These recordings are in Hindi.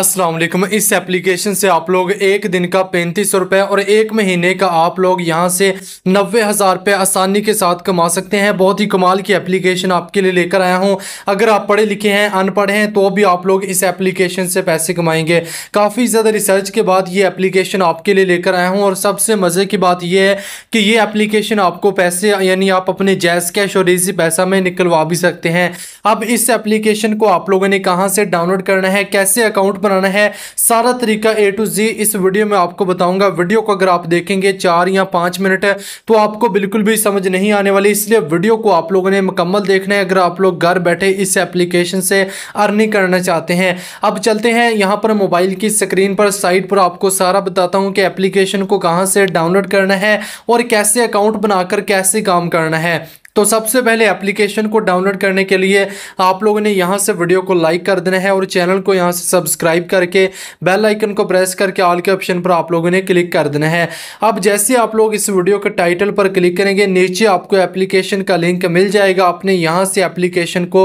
अस्सलाम वालेकुम इस एप्लीकेशन से आप लोग एक दिन का पैंतीस रुपए और एक महीने का आप लोग यहाँ से नब्बे हज़ार रुपये आसानी के साथ कमा सकते हैं बहुत ही कमाल की एप्लीकेशन आपके लिए लेकर आया हूँ अगर आप पढ़े लिखे हैं अनपढ़ हैं तो भी आप लोग इस एप्लीकेशन से पैसे कमाएंगे काफ़ी ज़्यादा रिसर्च के बाद ये एप्लीकेशन आपके लिए लेकर आया हूँ और सबसे मज़े की बात यह है कि ये एप्लीकेशन आपको पैसे यानी आप अपने जैस कैश और इसी पैसा में निकलवा भी सकते हैं अब इस एप्लीकेशन को आप लोगों ने कहाँ से डाउनलोड करना है कैसे अकाउंट बनाना है सारा तरीका ए टू जी इस वीडियो में आपको बताऊंगा वीडियो को अगर आप देखेंगे चार या पाँच मिनट है तो आपको बिल्कुल भी समझ नहीं आने वाली इसलिए वीडियो को आप लोगों ने मुकम्मल देखना है अगर आप लोग घर बैठे इस एप्लीकेशन से अर्निंग करना चाहते हैं अब चलते हैं यहाँ पर मोबाइल की स्क्रीन पर साइट पर आपको सारा बताता हूँ कि एप्लीकेशन को कहाँ से डाउनलोड करना है और कैसे अकाउंट बनाकर कैसे काम करना है तो सबसे पहले एप्लीकेशन को डाउनलोड करने के लिए आप लोगों ने यहाँ से वीडियो को लाइक कर देना है और चैनल को यहाँ से सब्सक्राइब करके बेल आइकन को प्रेस करके ऑल के ऑप्शन पर आप लोगों ने क्लिक कर देना है अब जैसे आप लोग इस वीडियो के टाइटल पर क्लिक करेंगे नीचे आपको एप्लीकेशन का लिंक मिल जाएगा आपने यहाँ से एप्लीकेशन को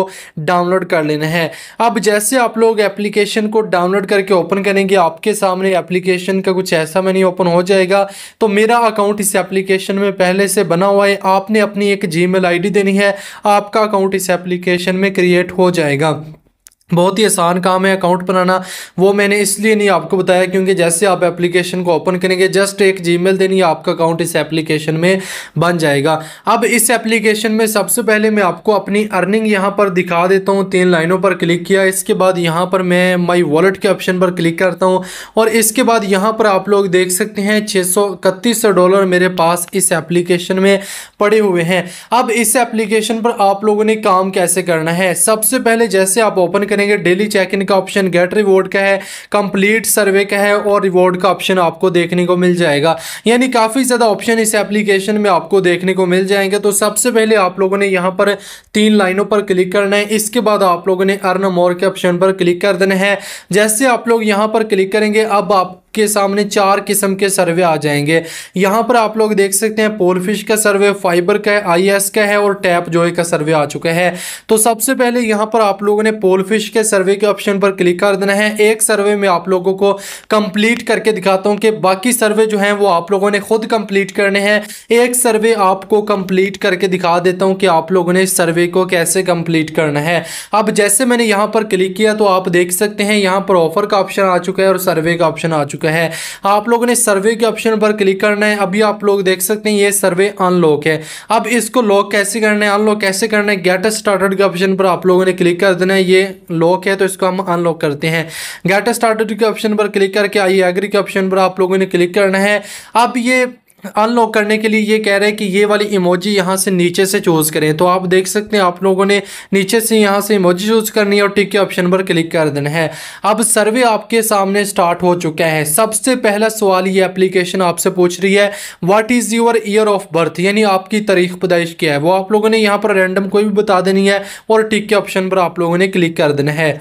डाउनलोड कर लेना है अब जैसे आप लोग एप्लीकेशन को डाउनलोड करके ओपन करेंगे आपके सामने एप्लीकेशन का कुछ ऐसा मैंने ओपन हो जाएगा तो मेरा अकाउंट इस एप्लीकेशन में पहले से बना हुआ है आपने अपनी एक जी ईमेल आईडी देनी है आपका अकाउंट इस एप्लीकेशन में क्रिएट हो जाएगा बहुत ही आसान काम है अकाउंट बनाना वो मैंने इसलिए नहीं आपको बताया क्योंकि जैसे आप एप्लीकेशन को ओपन करेंगे जस्ट एक जीमेल देनी आपका अकाउंट इस एप्लीकेशन में बन जाएगा अब इस एप्लीकेशन में सबसे पहले मैं आपको अपनी अर्निंग यहाँ पर दिखा देता हूँ तीन लाइनों पर क्लिक किया इसके बाद यहाँ पर मैं माई वॉलेट के ऑप्शन पर क्लिक करता हूँ और इसके बाद यहाँ पर आप लोग देख सकते हैं छः डॉलर मेरे पास इस एप्लीकेशन में पड़े हुए हैं अब इस एप्लीकेशन पर आप लोगों ने काम कैसे करना है सबसे पहले जैसे आप ओपन करेंगे डेली चेक इन का ऑप्शन गेट रिवॉर्ड का है कंप्लीट सर्वे का है और रिवॉर्ड का ऑप्शन आपको देखने को मिल जाएगा यानी काफ़ी ज़्यादा ऑप्शन इस एप्लीकेशन में आपको देखने को मिल जाएंगे तो सबसे पहले आप लोगों ने यहाँ पर तीन लाइनों पर क्लिक करना है इसके बाद आप लोगों ने अर्न मोर के ऑप्शन पर क्लिक कर देना है जैसे आप लोग यहाँ पर क्लिक करेंगे अब आप आपके सामने चार किस्म के सर्वे आ जाएंगे यहाँ पर आप लोग देख सकते हैं पोलफिश का सर्वे फाइबर का है आई का है और टैप जोए का सर्वे आ चुका है तो सबसे पहले यहाँ पर आप लोगों ने पोलफिश के सर्वे के ऑप्शन पर क्लिक कर देना है एक सर्वे में आप लोगों को कंप्लीट करके दिखाता हूँ कि बाकी सर्वे जो हैं वो आप लोगों ने खुद कंप्लीट करने हैं एक सर्वे आपको कंप्लीट करके दिखा देता हूँ कि आप लोगों ने इस सर्वे को कैसे कंप्लीट करना है अब जैसे मैंने यहाँ पर क्लिक किया तो आप देख सकते हैं यहाँ पर ऑफर का ऑप्शन आ चुका है और सर्वे का ऑप्शन आ चुका है चुका है आप लोगों ने सर्वे के ऑप्शन पर क्लिक करना है अभी आप लोग देख सकते हैं ये सर्वे अनलॉक है अब इसको लॉक कैसे करना है अनलॉक कैसे करना है गेट स्टार्टेड के ऑप्शन पर आप लोगों ने क्लिक कर देना है ये लॉक है तो इसको हम अनलॉक करते हैं गेट स्टार्टेड के ऑप्शन पर क्लिक करके आई एग्री के ऑप्शन पर आप लोगों ने क्लिक करना है अब ये अनलॉक करने के लिए ये कह रहे हैं कि ये वाली इमोजी यहाँ से नीचे से चूज़ करें तो आप देख सकते हैं आप लोगों ने नीचे से यहाँ से इमोजी चूज़ करनी है और टिक के ऑप्शन पर क्लिक कर देना है अब सर्वे आपके सामने स्टार्ट हो चुका है सबसे पहला सवाल ये एप्लीकेशन आपसे पूछ रही है what is your year of birth यानी आपकी तारीख पैदाइश क्या है वो आप लोगों ने यहाँ पर रैंडम कोई भी बता देनी है और टिक के ऑप्शन पर आप लोगों ने क्लिक कर देना है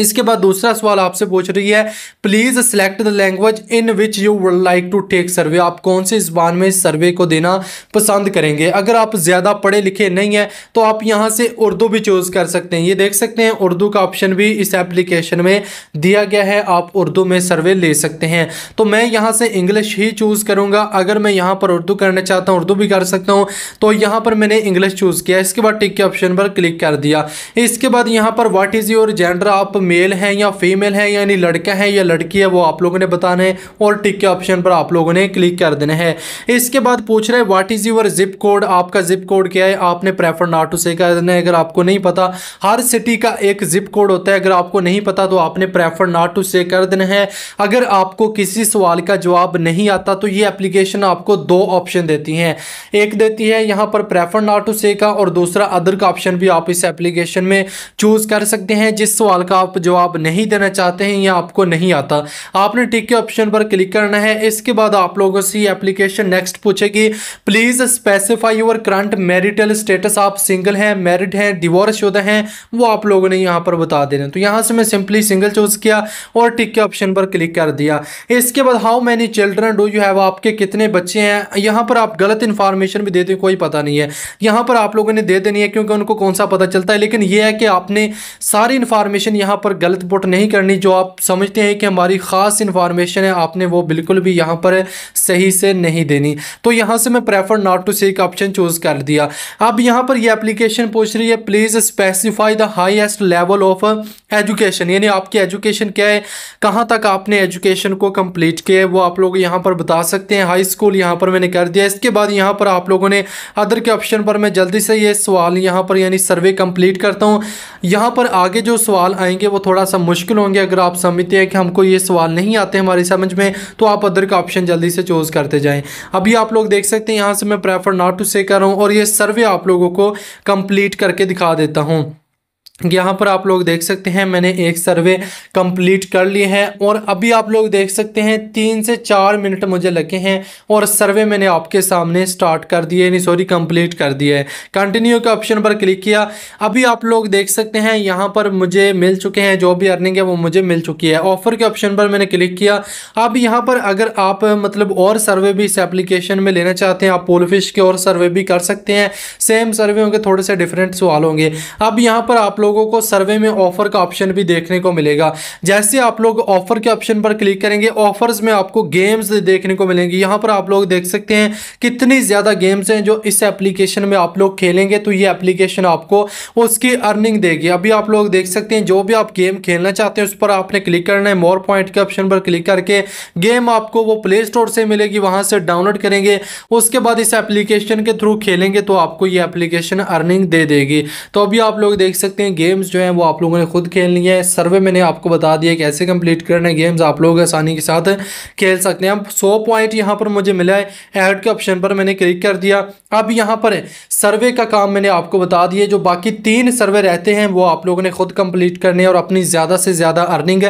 इसके बाद दूसरा सवाल आपसे पूछ रही है please select the language in which you would like to take survey आप कौन से जबान में सर्वे को देना पसंद करेंगे अगर आप ज़्यादा पढ़े लिखे नहीं हैं तो आप यहाँ से उर्दू भी चूज़ कर सकते हैं ये देख सकते हैं उर्दू का ऑप्शन भी इस एप्लीकेशन में दिया गया है आप उर्दू में सर्वे ले सकते हैं तो मैं यहाँ से इंग्लिश ही चूज़ करूँगा अगर मैं यहाँ पर उर्दू करना चाहता हूँ उर्दू भी कर सकता हूँ तो यहाँ पर मैंने इंग्लिश चूज़ किया इसके बाद टिक के ऑप्शन पर क्लिक कर दिया इसके बाद यहाँ पर वाट इज़ योर जेंडर आप मेल है या फीमेल है यानी लड़का है या लड़की है वो आप लोगों ने बताना है और टिक के ऑप्शन पर आप लोगों ने क्लिक कर देना है इसके बाद पूछ रहे what is your zip code आपका जिप कोड क्या है आपने प्रेफर नाट टू से कर देना है अगर आपको नहीं पता हर सिटी का एक जिप कोड होता है अगर आपको नहीं पता तो आपने प्रेफर नाट टू से कर देना है अगर आपको किसी सवाल का जवाब नहीं आता तो ये एप्लीकेशन आपको दो ऑप्शन देती हैं एक देती है यहाँ पर प्रेफर नाट टू से का और दूसरा अदर का ऑप्शन भी आप इस एप्लीकेशन में चूज़ कर सकते हैं जिस सवाल का आप आप जवाब नहीं देना चाहते हैं या आपको नहीं आता आपने टिक के ऑप्शन पर क्लिक करना है इसके बाद आप लोगों से एप्लीकेशन नेक्स्ट पूछेगी please specify your current marital status आप सिंगल हैं मैरिड हैं डिवोर्स शुदा हैं वो आप लोगों ने यहाँ पर बता देना तो यहाँ से मैं सिंपली सिंगल चूज़ किया और टिक के ऑप्शन पर क्लिक कर दिया इसके बाद how many children do you have आपके कितने बच्चे हैं यहाँ पर आप गलत इन्फॉर्मेशन भी देते दें कोई पता नहीं है यहाँ पर आप लोगों ने दे देनी है क्योंकि उनको कौन सा पता चलता है लेकिन ये है कि आपने सारी इन्फॉर्मेशन यहाँ पर गलत पुट नहीं करनी जो आप समझते हैं कि हमारी ख़ास इन्फॉर्मेशन है आपने वो बिल्कुल भी यहाँ पर सही से नहीं देनी तो यहाँ से मैं prefer not to say option choose कर दिया अब यहाँ पर ये एप्लीकेशन पूछ रही है please specify the highest level of education यानी आपकी एजुकेशन क्या है कहाँ तक आपने एजुकेशन को कंप्लीट किया है वो आप लोग यहाँ पर बता सकते हैं हाई स्कूल यहाँ पर मैंने कर दिया इसके बाद यहाँ पर आप लोगों ने अदर के ऑप्शन पर मैं जल्दी से ये सवाल यहाँ पर यानी सर्वे कंप्लीट करता हूँ यहाँ पर आगे जो सवाल आएंगे होंगे वो थोड़ा सा मुश्किल होंगे अगर आप समझते हैं कि हमको ये सवाल नहीं आते हमारी समझ में तो आप अदर का ऑप्शन जल्दी से चूज़ करते जाए अभी आप लोग देख सकते हैं यहाँ से मैं प्रेफर नॉट टू से कर रहा हूँ और ये सर्वे आप लोगों को कंप्लीट करके दिखा देता हूँ यहाँ पर आप लोग देख सकते हैं मैंने एक सर्वे कंप्लीट कर लिए हैं और अभी आप लोग देख सकते हैं तीन से चार मिनट मुझे लगे हैं और सर्वे मैंने आपके सामने स्टार्ट कर दिए नहीं सॉरी कंप्लीट कर दिया है कंटिन्यू के ऑप्शन पर क्लिक किया अभी आप लोग देख सकते हैं यहाँ पर मुझे मिल चुके हैं जो भी अर्निंग है वो मुझे मिल चुकी है ऑफर के ऑप्शन पर मैंने क्लिक किया अब यहाँ पर अगर आप मतलब और सर्वे भी इस एप्लीकेशन में लेना चाहते हैं आप पोलफिश के और सर्वे भी कर सकते हैं सेम सर्वे होंगे थोड़े से डिफरेंट सवाल होंगे अब यहाँ पर आप लोगों को सर्वे में ऑफ़र का ऑप्शन भी देखने को मिलेगा जैसे आप लोग ऑफ़र के ऑप्शन पर क्लिक करेंगे ऑफ़र्स में आपको गेम्स देखने को मिलेंगे यहां पर आप लोग देख सकते हैं कितनी ज़्यादा गेम्स हैं जो इस एप्लीकेशन में आप लोग खेलेंगे तो ये एप्लीकेशन आपको उसकी अर्निंग देगी अभी आप लोग देख सकते हैं जो भी आप गेम खेलना चाहते हैं उस पर आपने क्लिक करना है मोर पॉइंट के ऑप्शन पर क्लिक करके गेम आपको वो प्ले स्टोर से मिलेगी वहां से डाउनलोड करेंगे उसके बाद इस एप्लीकेशन के थ्रू खेलेंगे तो आपको ये एप्लीकेशन अर्निंग दे देगी तो अभी आप लोग देख सकते हैं गेम्स जो हैं वो आप लोगों ने खुद खेलनी है सर्वे मैंने आपको बता दिया कैसे कंप्लीट करना है गेम्स आप लोग आसानी के साथ खेल सकते हैं अब सौ पॉइंट यहाँ पर मुझे मिला है ऐड के ऑप्शन पर मैंने क्लिक कर दिया अब यहाँ पर सर्वे का काम मैंने आपको बता दिया जो बाकी तीन सर्वे रहते हैं वो आप लोगों ने खुद कंप्लीट करने और अपनी ज़्यादा से ज़्यादा अर्निंग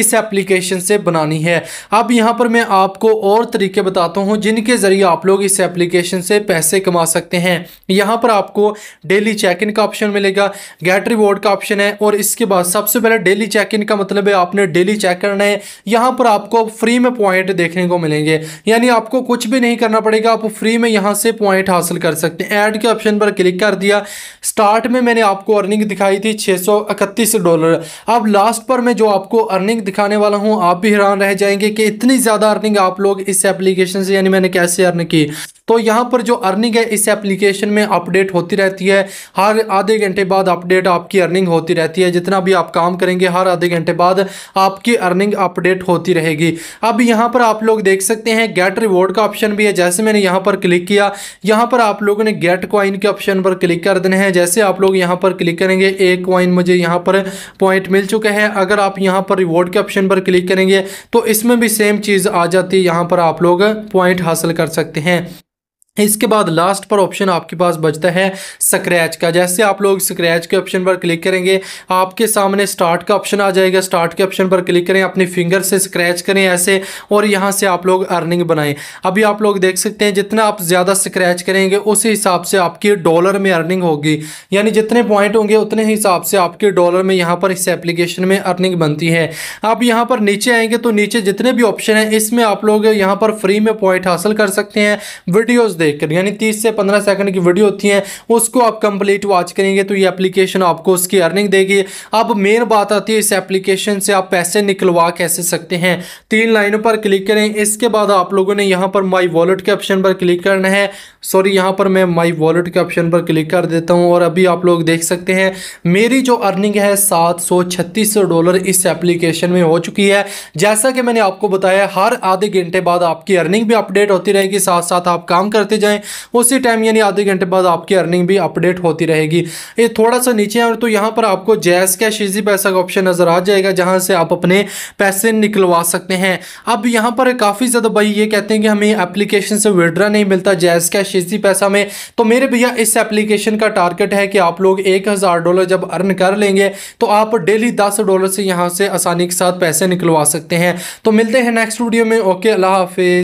इस एप्लीकेशन से बनानी है अब यहाँ पर मैं आपको और तरीके बताता हूँ जिनके ज़रिए आप लोग इस एप्लीकेशन से पैसे कमा सकते हैं यहाँ पर आपको डेली चेक इन का ऑप्शन मिलेगा गेट रिवॉर्ड मोड का ऑप्शन है और इसके बाद सबसे पहले डेली चेक इन का मतलब है आपने डेली चेक करना है यहाँ पर आपको फ्री में पॉइंट देखने को मिलेंगे यानी आपको कुछ भी नहीं करना पड़ेगा आप फ्री में यहाँ से पॉइंट हासिल कर सकते हैं ऐड के ऑप्शन पर क्लिक कर दिया स्टार्ट में मैंने आपको अर्निंग दिखाई थी छः डॉलर अब लास्ट पर मैं जो आपको अर्निंग दिखाने वाला हूँ आप भी हैरान रह जाएंगे कि इतनी ज़्यादा अर्निंग आप लोग इस एप्लीकेशन से यानी मैंने कैसे अर्न की तो यहाँ पर जो अर्निंग है इस एप्लीकेशन में अपडेट होती रहती है हर आधे घंटे बाद अपडेट आपकी अर्निंग होती रहती है जितना भी आप काम करेंगे हर आधे घंटे बाद आपकी अर्निंग अपडेट होती रहेगी अब यहाँ पर आप लोग देख सकते हैं गेट रिवॉर्ड का ऑप्शन भी है जैसे मैंने यहाँ पर क्लिक किया यहाँ पर आप लोगों ने गेट क्वाइन के ऑप्शन पर क्लिक कर देना है जैसे आप लोग यहाँ पर क्लिक करेंगे एक क्वाइन मुझे यहाँ पर पॉइंट मिल चुके हैं अगर आप यहाँ पर रिवॉर्ड के ऑप्शन पर क्लिक करेंगे तो इसमें भी सेम चीज़ आ जाती है यहाँ पर आप लोग पॉइंट हासिल कर सकते हैं इसके बाद लास्ट पर ऑप्शन आपके पास बचता है स्क्रैच का जैसे आप लोग स्क्रैच के ऑप्शन पर क्लिक करेंगे आपके सामने स्टार्ट का ऑप्शन आ जाएगा स्टार्ट के ऑप्शन पर क्लिक करें अपनी फिंगर से स्क्रैच करें ऐसे और यहाँ से आप लोग अर्निंग बनाएं अभी आप लोग देख सकते हैं जितना आप ज़्यादा स्क्रैच करेंगे उसी हिसाब से आपकी डॉलर में अर्निंग होगी यानी जितने पॉइंट होंगे उतने हिसाब से आपके डॉलर में यहाँ पर इस एप्लीकेशन में अर्निंग बनती है आप यहाँ पर नीचे आएंगे तो नीचे जितने भी ऑप्शन हैं इसमें आप लोग यहाँ पर फ्री में पॉइंट हासिल कर सकते हैं वीडियोज़ देखकर यानी तीस से पंद्रह सेकंड की वीडियो होती है उसको आप कंप्लीट वॉच करेंगे तो ये एप्लीकेशन आपको उसकी अर्निंग देगी अब मेन बात आती है इस एप्लीकेशन से आप पैसे निकलवा कैसे सकते हैं तीन लाइनों पर क्लिक करें इसके बाद आप लोगों ने यहाँ पर माई वॉलेट के ऑप्शन पर क्लिक करना है सॉरी यहाँ पर मैं माई वॉलेट के ऑप्शन पर क्लिक कर देता हूँ और अभी आप लोग देख सकते हैं मेरी जो अर्निंग है सात डॉलर इस एप्लीकेशन में हो चुकी है जैसा कि मैंने आपको बताया हर आधे घंटे बाद आपकी अर्निंग भी अपडेट होती रहेगी साथ साथ आप काम करते करते जाएं उसी टाइम यानी आधे घंटे बाद आपकी अर्निंग भी अपडेट होती रहेगी ये थोड़ा सा नीचे और तो यहाँ पर आपको जैस कैश इजी पैसा का ऑप्शन नज़र आ जाएगा जहाँ से आप अपने पैसे निकलवा सकते हैं अब यहाँ पर काफ़ी ज़्यादा भाई ये कहते हैं कि हमें एप्लीकेशन से विड्रा नहीं मिलता जैस कैश इजी पैसा में तो मेरे भैया इस एप्लीकेशन का टारगेट है कि आप लोग एक डॉलर जब अर्न कर लेंगे तो आप डेली दस डॉलर से यहाँ से आसानी के साथ पैसे निकलवा सकते हैं तो मिलते हैं नेक्स्ट वीडियो में ओके अल्लाह हाफिज़